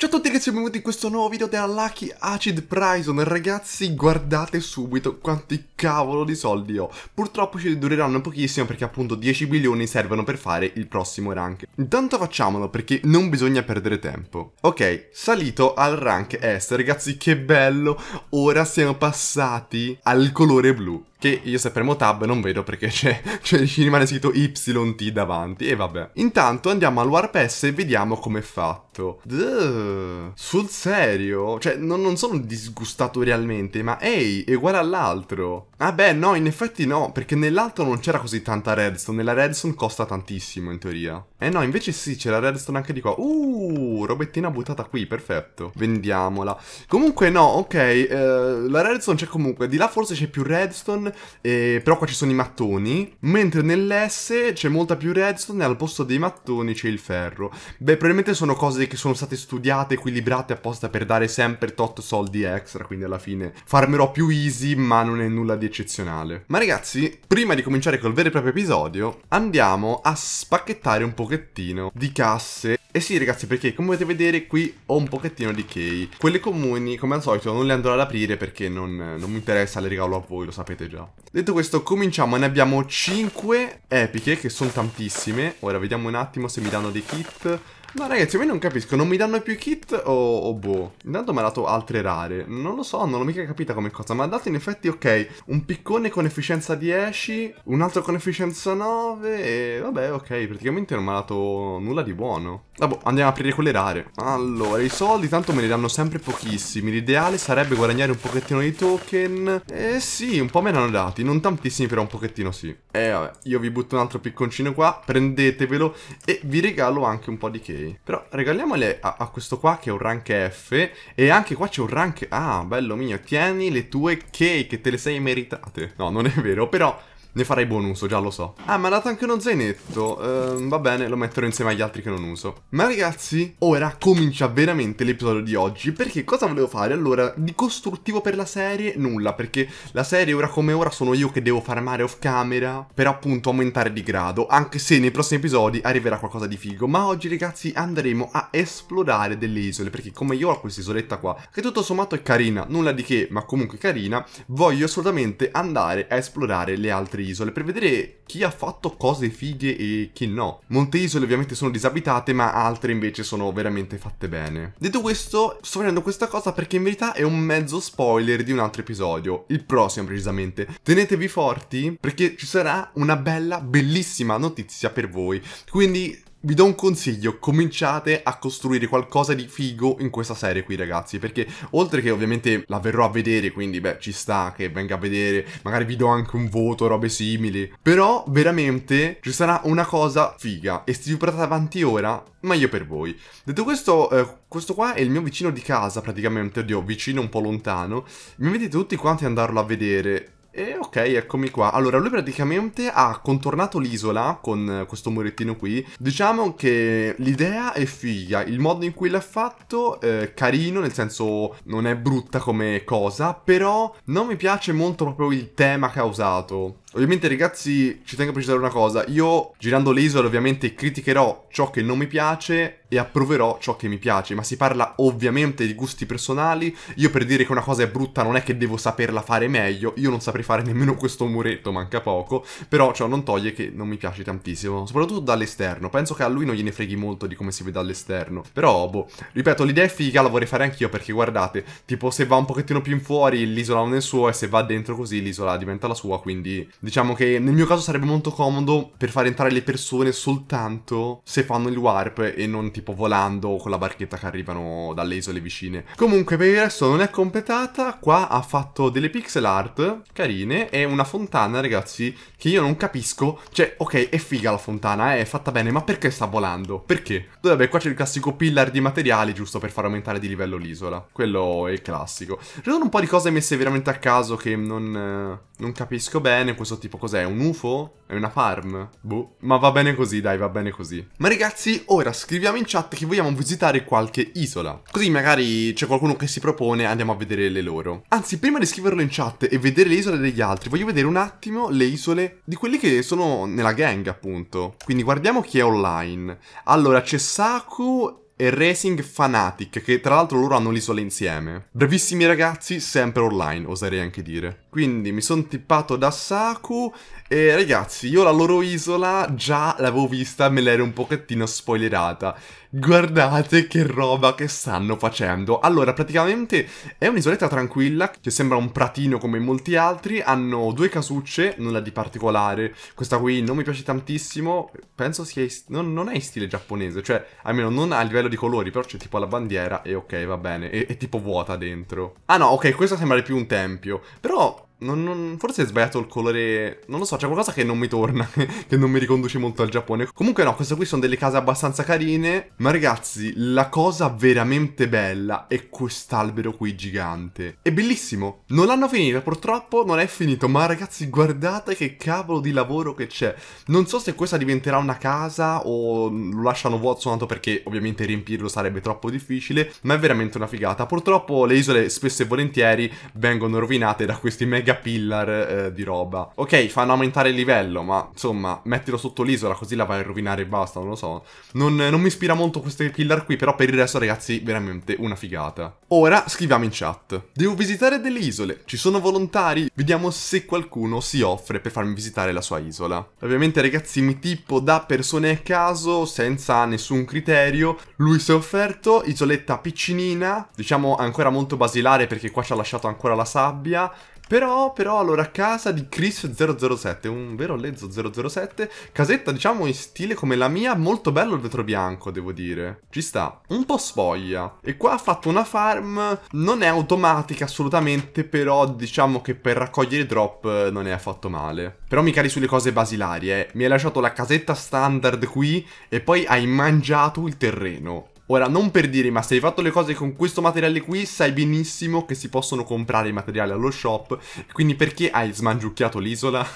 Ciao a tutti ragazzi e benvenuti in questo nuovo video della Lucky Acid Prison Ragazzi guardate subito quanti cavolo di soldi ho. Purtroppo ci dureranno pochissimo perché appunto 10 milioni servono per fare il prossimo rank. Intanto facciamolo perché non bisogna perdere tempo. Ok, salito al rank S, ragazzi che bello, ora siamo passati al colore blu. Che io se premo tab non vedo perché c'è, cioè, ci rimane scritto YT davanti e vabbè. Intanto andiamo al warp S e vediamo com'è fatto. Duh, sul serio? Cioè non, non sono disgustato realmente ma ehi, è uguale all'altro. Ah beh, no, in effetti no, perché nell'altro non c'era così tanta redstone, nella redstone costa tantissimo in teoria. Eh no, invece sì, c'è la redstone anche di qua. Uh, robettina buttata qui, perfetto. Vendiamola. Comunque no, ok, eh, la redstone c'è comunque, di là forse c'è più redstone, eh, però qua ci sono i mattoni, mentre nell'S c'è molta più redstone e al posto dei mattoni c'è il ferro. Beh, probabilmente sono cose che sono state studiate, equilibrate apposta per dare sempre tot soldi extra, quindi alla fine farmerò più easy, ma non è nulla di eccezionale. Ma ragazzi, prima di cominciare col vero e proprio episodio, andiamo a spacchettare un pochettino di casse e eh sì ragazzi perché come potete vedere qui ho un pochettino di key Quelle comuni come al solito non le andrò ad aprire perché non, non mi interessa le regalo a voi lo sapete già Detto questo cominciamo ne abbiamo 5 epiche che sono tantissime Ora vediamo un attimo se mi danno dei kit ma ragazzi, voi non capisco, non mi danno più kit o, o boh. Intanto mi ha dato altre rare. Non lo so, non l'ho mica capita come cosa. Ma ha dato in effetti, ok, un piccone con efficienza 10, un altro con efficienza 9 e vabbè, ok, praticamente non mi ha dato nulla di buono. Vabbè, andiamo a aprire quelle rare. Allora, i soldi tanto me ne danno sempre pochissimi. L'ideale sarebbe guadagnare un pochettino di token. Eh sì, un po' me ne hanno dati, non tantissimi, però un pochettino sì. E eh, vabbè, io vi butto un altro picconcino qua, prendetevelo e vi regalo anche un po' di kit. Però regaliamole a, a, questo qua che è un rank F. E anche qua c'è un rank... Ah, bello mio. Tieni le tue K che te le sei meritate. No, non è vero, però... Ne farei buon uso, già lo so. Ah, mi ha dato anche uno zainetto. Ehm, va bene, lo metterò insieme agli altri che non uso. Ma ragazzi, ora comincia veramente l'episodio di oggi. Perché cosa volevo fare? Allora, di costruttivo per la serie, nulla. Perché la serie, ora come ora, sono io che devo farmare off camera per appunto aumentare di grado. Anche se nei prossimi episodi arriverà qualcosa di figo. Ma oggi, ragazzi, andremo a esplorare delle isole. Perché come io ho questa isoletta qua, che tutto sommato è carina. Nulla di che, ma comunque carina. Voglio assolutamente andare a esplorare le altre isole isole per vedere chi ha fatto cose fighe e chi no. Molte isole ovviamente sono disabitate ma altre invece sono veramente fatte bene. Detto questo, sto facendo questa cosa perché in verità è un mezzo spoiler di un altro episodio, il prossimo precisamente. Tenetevi forti perché ci sarà una bella, bellissima notizia per voi. Quindi vi do un consiglio, cominciate a costruire qualcosa di figo in questa serie qui ragazzi, perché oltre che ovviamente la verrò a vedere, quindi beh ci sta che venga a vedere, magari vi do anche un voto, robe simili, però veramente ci sarà una cosa figa e se vi portate avanti ora, meglio per voi. Detto questo, eh, questo qua è il mio vicino di casa praticamente, oddio vicino un po' lontano, mi vedete tutti quanti andarlo a vedere, e ok, eccomi qua. Allora, lui praticamente ha contornato l'isola con eh, questo murettino qui. Diciamo che l'idea è figlia. il modo in cui l'ha fatto eh, carino, nel senso non è brutta come cosa, però non mi piace molto proprio il tema causato. Ovviamente ragazzi ci tengo a precisare una cosa, io girando le isole ovviamente criticherò ciò che non mi piace e approverò ciò che mi piace, ma si parla ovviamente di gusti personali, io per dire che una cosa è brutta non è che devo saperla fare meglio, io non saprei fare nemmeno questo muretto, manca poco, però ciò non toglie che non mi piace tantissimo, soprattutto dall'esterno, penso che a lui non gliene freghi molto di come si vede dall'esterno, però boh, ripeto l'idea è figa, la vorrei fare anch'io perché guardate, tipo se va un pochettino più in fuori l'isola non è sua e se va dentro così l'isola diventa la sua, quindi Diciamo che nel mio caso sarebbe molto comodo per far entrare le persone soltanto se fanno il warp e non tipo volando con la barchetta che arrivano dalle isole vicine. Comunque per il resto non è completata, qua ha fatto delle pixel art carine e una fontana ragazzi che io non capisco, cioè ok è figa la fontana, eh, è fatta bene ma perché sta volando? Perché? Vabbè qua c'è il classico pillar di materiali giusto per far aumentare di livello l'isola, quello è il classico. Ci sono un po' di cose messe veramente a caso che non, eh, non capisco bene, questo so tipo cos'è, un UFO? È una farm? Boh, ma va bene così, dai, va bene così. Ma ragazzi, ora scriviamo in chat che vogliamo visitare qualche isola. Così magari c'è qualcuno che si propone andiamo a vedere le loro. Anzi, prima di scriverlo in chat e vedere le isole degli altri, voglio vedere un attimo le isole di quelli che sono nella gang, appunto. Quindi guardiamo chi è online. Allora, c'è Saku e Racing Fanatic, che tra l'altro loro hanno l'isola insieme. Bravissimi ragazzi, sempre online, oserei anche dire. Quindi mi sono tippato da Saku e ragazzi, io la loro isola già l'avevo vista, me l'ero un pochettino spoilerata. Guardate che roba che stanno facendo. Allora, praticamente è un'isoletta tranquilla, che sembra un pratino come molti altri, hanno due casucce, nulla di particolare. Questa qui non mi piace tantissimo, penso sia... non, non è in stile giapponese, cioè almeno non a livello di colori, però c'è tipo la bandiera e ok, va bene, è, è tipo vuota dentro. Ah no, ok, questo sembra più un tempio, però non, non, forse è sbagliato il colore. Non lo so, c'è qualcosa che non mi torna. che non mi riconduce molto al Giappone. Comunque, no, queste qui sono delle case abbastanza carine. Ma ragazzi, la cosa veramente bella è quest'albero qui gigante. È bellissimo. Non l'hanno finita, purtroppo non è finito. Ma ragazzi, guardate che cavolo di lavoro che c'è. Non so se questa diventerà una casa o lo lasciano vuoto soltanto perché ovviamente riempirlo sarebbe troppo difficile. Ma è veramente una figata. Purtroppo le isole spesso e volentieri vengono rovinate da questi mega pillar eh, di roba. Ok, fanno aumentare il livello, ma insomma, mettilo sotto l'isola così la vai a rovinare e basta, non lo so. Non, non mi ispira molto queste pillar qui, però per il resto ragazzi, veramente una figata. Ora scriviamo in chat. Devo visitare delle isole, ci sono volontari? Vediamo se qualcuno si offre per farmi visitare la sua isola. Ovviamente ragazzi mi tipo da persone a caso, senza nessun criterio. Lui si è offerto, isoletta piccinina, diciamo ancora molto basilare perché qua ci ha lasciato ancora la sabbia. Però, però, allora, casa di Chris007, un vero Lezzo 007, casetta diciamo in stile come la mia, molto bello il vetro bianco, devo dire. Ci sta, un po' sfoglia. E qua ha fatto una farm, non è automatica assolutamente, però diciamo che per raccogliere drop eh, non è affatto male. Però mi cari sulle cose basilari, eh. Mi hai lasciato la casetta standard qui e poi hai mangiato il terreno. Ora, non per dire, ma se hai fatto le cose con questo materiale qui, sai benissimo che si possono comprare i materiali allo shop, quindi perché hai smangiucchiato l'isola?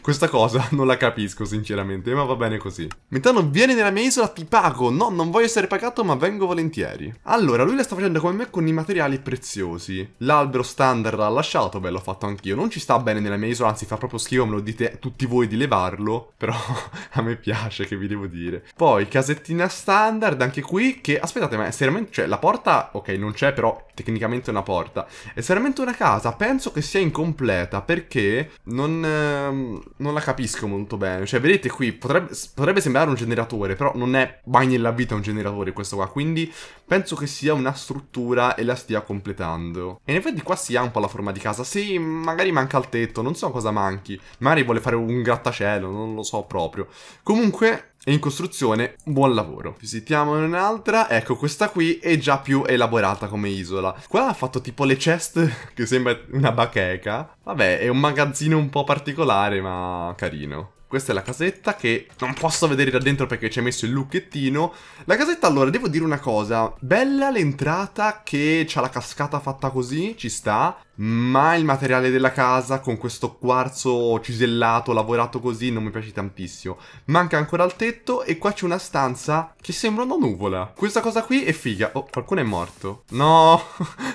Questa cosa non la capisco sinceramente, ma va bene così. Metano, vieni nella mia isola, ti pago. No, non voglio essere pagato, ma vengo volentieri. Allora, lui la sta facendo come me con i materiali preziosi. L'albero standard l'ha lasciato, beh, l'ho fatto anch'io. Non ci sta bene nella mia isola, anzi fa proprio schifo, me lo dite tutti voi di levarlo. Però a me piace, che vi devo dire. Poi, casettina standard, anche qui, che... Aspettate, ma seriamente, cioè, la porta... Ok, non c'è, però tecnicamente una porta. È veramente una casa, penso che sia incompleta perché non, ehm, non la capisco molto bene. Cioè, vedete qui, potrebbe, potrebbe, sembrare un generatore, però non è mai nella vita un generatore questo qua, quindi penso che sia una struttura e la stia completando. E in effetti qua si ha un po' la forma di casa, sì, magari manca il tetto, non so cosa manchi, magari vuole fare un grattacielo, non lo so proprio. Comunque, e in costruzione buon lavoro. Visitiamo un'altra, ecco questa qui è già più elaborata come isola. Qua ha fatto tipo le chest che sembra una bacheca. Vabbè, è un magazzino un po' particolare ma carino. Questa è la casetta che non posso vedere da dentro perché ci ha messo il lucchettino. La casetta, allora, devo dire una cosa. Bella l'entrata che c'ha la cascata fatta così, ci sta ma il materiale della casa con questo quarzo cisellato, lavorato così, non mi piace tantissimo. Manca ancora il tetto e qua c'è una stanza che sembra una nuvola. Questa cosa qui è figa. Oh, qualcuno è morto. No,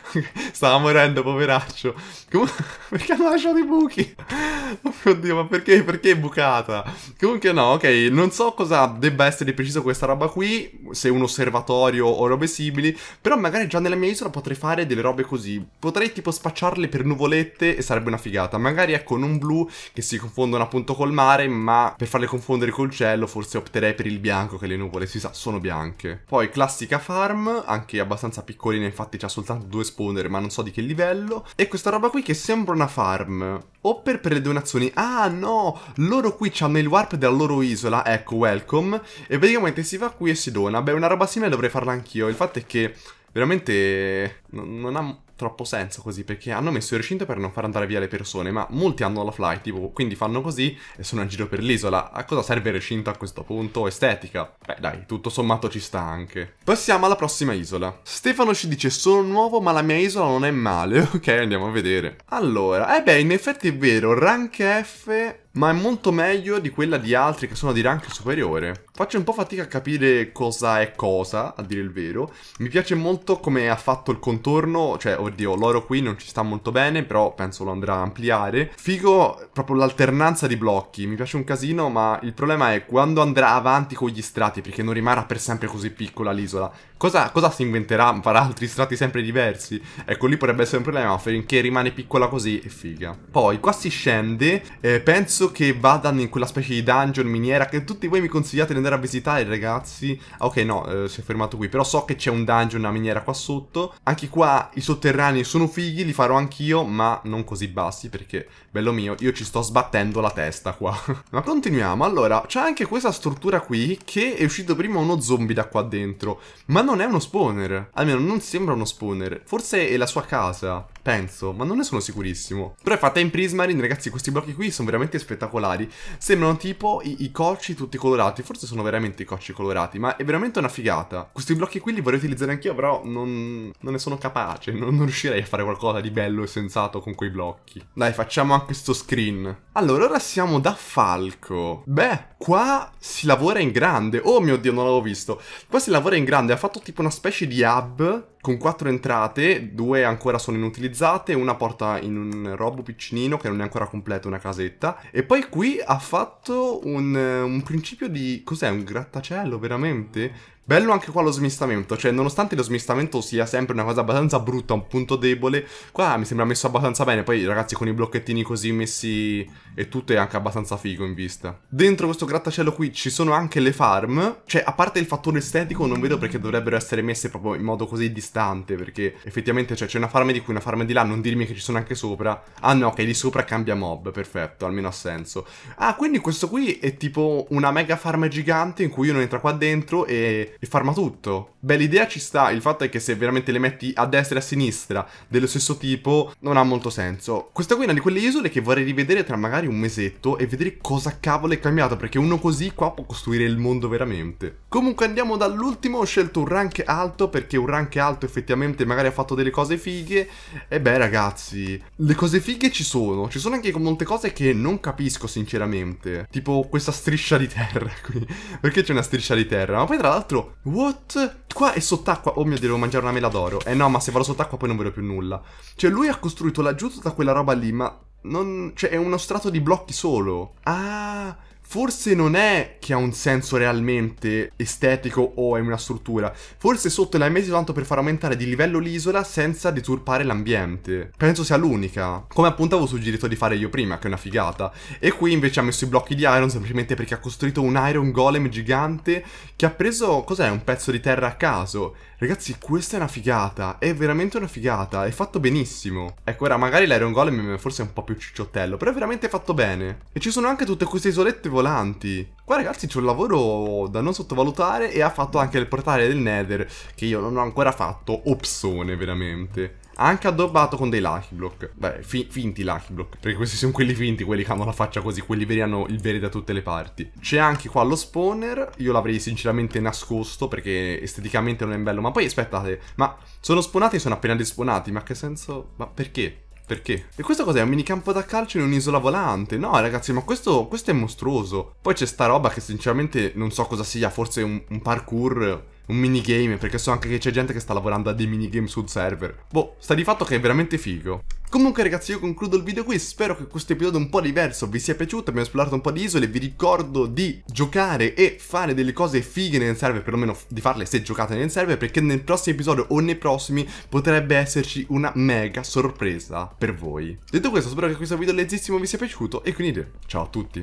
stava morendo, poveraccio. Comunque, perché hanno lasciato i buchi? Oh, Oddio, ma perché? Perché è bucata? Comunque no, ok, non so cosa debba essere di preciso questa roba qui, se un osservatorio o robe simili, però magari già nella mia isola potrei fare delle robe così. Potrei tipo spacciare farle per nuvolette e sarebbe una figata. Magari ecco un blu che si confondono appunto col mare, ma per farle confondere col cielo forse opterei per il bianco che le nuvole si sa sono bianche. Poi classica farm, anche abbastanza piccolina, infatti c'ha soltanto due spawner, ma non so di che livello. E questa roba qui che sembra una farm. Hopper per le donazioni. Ah no, loro qui hanno il warp della loro isola, ecco, welcome. E praticamente si va qui e si dona. Beh, una roba simile dovrei farla anch'io. Il fatto è che veramente non ha troppo senso così perché hanno messo il recinto per non far andare via le persone, ma molti hanno la fly, tipo, quindi fanno così e sono in giro per l'isola. A cosa serve il recinto a questo punto? Estetica. Beh, dai, tutto sommato ci sta anche. Passiamo alla prossima isola. Stefano ci dice "Sono nuovo, ma la mia isola non è male". Ok, andiamo a vedere. Allora, eh beh, in effetti è vero, rank F ma è molto meglio di quella di altri che sono di rank superiore. Faccio un po' fatica a capire cosa è cosa, a dire il vero. Mi piace molto come ha fatto il contorno, cioè, oddio, l'oro qui non ci sta molto bene, però penso lo andrà a ampliare. Figo proprio l'alternanza di blocchi, mi piace un casino, ma il problema è quando andrà avanti con gli strati, perché non rimarrà per sempre così piccola l'isola. Cosa, cosa, si inventerà? Farà altri strati sempre diversi? Ecco, lì potrebbe essere un problema, finché rimane piccola così è figa. Poi, qua si scende, eh, penso penso che vadano in quella specie di dungeon miniera che tutti voi mi consigliate di andare a visitare, ragazzi. Ah, ok, no, eh, si è fermato qui. Però so che c'è un dungeon, una miniera qua sotto. Anche qua i sotterranei sono fighi, li farò anch'io, ma non così bassi perché, bello mio, io ci sto sbattendo la testa qua. ma continuiamo. Allora, c'è anche questa struttura qui che è uscito prima uno zombie da qua dentro. Ma non è uno spawner. Almeno non sembra uno spawner. Forse è la sua casa. Penso, ma non ne sono sicurissimo. Però è fatta in Prismarine, ragazzi, questi blocchi qui sono veramente spettacolari. Sembrano tipo i, i cocci tutti colorati, forse sono veramente i cocci colorati, ma è veramente una figata. Questi blocchi qui li vorrei utilizzare anch'io, però non, non, ne sono capace, non, non riuscirei a fare qualcosa di bello e sensato con quei blocchi. Dai, facciamo anche sto screen. Allora, ora siamo da Falco. Beh, qua si lavora in grande. Oh mio Dio, non l'avevo visto. Qua si lavora in grande. Ha fatto tipo una specie di hub con quattro entrate. Due ancora sono inutilizzate. Una porta in un robo piccinino che non è ancora completo, una casetta. E poi qui ha fatto un, eh, un principio di... Cos'è? Un grattacielo, veramente? Bello anche qua lo smistamento, cioè nonostante lo smistamento sia sempre una cosa abbastanza brutta, un punto debole, qua mi sembra messo abbastanza bene, poi ragazzi con i blocchettini così messi e tutto è anche abbastanza figo in vista. Dentro questo grattacielo qui ci sono anche le farm, cioè a parte il fattore estetico non vedo perché dovrebbero essere messe proprio in modo così distante, perché effettivamente cioè, c'è una farm di qui, una farm di là, non dirmi che ci sono anche sopra. Ah no, che di sopra cambia mob, perfetto, almeno ha senso. Ah, quindi questo qui è tipo una mega farm gigante in cui uno entra qua dentro e e farma tutto. Beh, l'idea ci sta, il fatto è che se veramente le metti a destra e a sinistra dello stesso tipo, non ha molto senso. Questa qui è una di quelle isole che vorrei rivedere tra magari un mesetto e vedere cosa cavolo è cambiato, perché uno così qua può costruire il mondo veramente. Comunque andiamo dall'ultimo, ho scelto un rank alto, perché un rank alto effettivamente magari ha fatto delle cose fighe. E beh ragazzi, le cose fighe ci sono, ci sono anche molte cose che non capisco sinceramente, tipo questa striscia di terra qui, perché c'è una striscia di terra? Ma poi tra l'altro What? Qua è sott'acqua. Oh mio Dio, devo mangiare una mela d'oro. Eh no, ma se vado sott'acqua poi non vedo più nulla. Cioè, lui ha costruito laggiù tutta quella roba lì, ma... Non... Cioè, è uno strato di blocchi solo. Ah forse non è che ha un senso realmente estetico o è una struttura. Forse sotto l'hai messo tanto per far aumentare di livello l'isola senza deturpare l'ambiente. Penso sia l'unica. Come appunto avevo suggerito di fare io prima, che è una figata. E qui invece ha messo i blocchi di iron semplicemente perché ha costruito un iron golem gigante che ha preso, cos'è, un pezzo di terra a caso. Ragazzi, questa è una figata, è veramente una figata, è fatto benissimo. Ecco, ora magari l'iron golem forse è un po' più cicciottello, però è veramente fatto bene. E ci sono anche tutte queste isolette volanti. Qua ragazzi c'è un lavoro da non sottovalutare e ha fatto anche il portale del Nether che io non ho ancora fatto, opzione veramente. Ha anche addobbato con dei lucky block, beh fi finti lucky block, perché questi sono quelli finti, quelli che hanno la faccia così, quelli veri hanno il veri da tutte le parti. C'è anche qua lo spawner, io l'avrei sinceramente nascosto perché esteticamente non è bello, ma poi aspettate, ma sono spawnati e sono appena despawnati, ma che senso, ma perché? Perché? E questo cos'è? Un minicampo da calcio in un'isola volante? No, ragazzi, ma questo, questo è mostruoso. Poi c'è sta roba che sinceramente non so cosa sia, forse un, un parkour un minigame, perché so anche che c'è gente che sta lavorando a dei minigame sul server. Boh, sta di fatto che è veramente figo. Comunque ragazzi io concludo il video qui, spero che questo episodio un po' diverso vi sia piaciuto, abbiamo esplorato un po' di isole, vi ricordo di giocare e fare delle cose fighe nel server, perlomeno di farle se giocate nel server, perché nel prossimo episodio o nei prossimi potrebbe esserci una mega sorpresa per voi. Detto questo spero che questo video lezzissimo vi sia piaciuto e quindi ciao a tutti.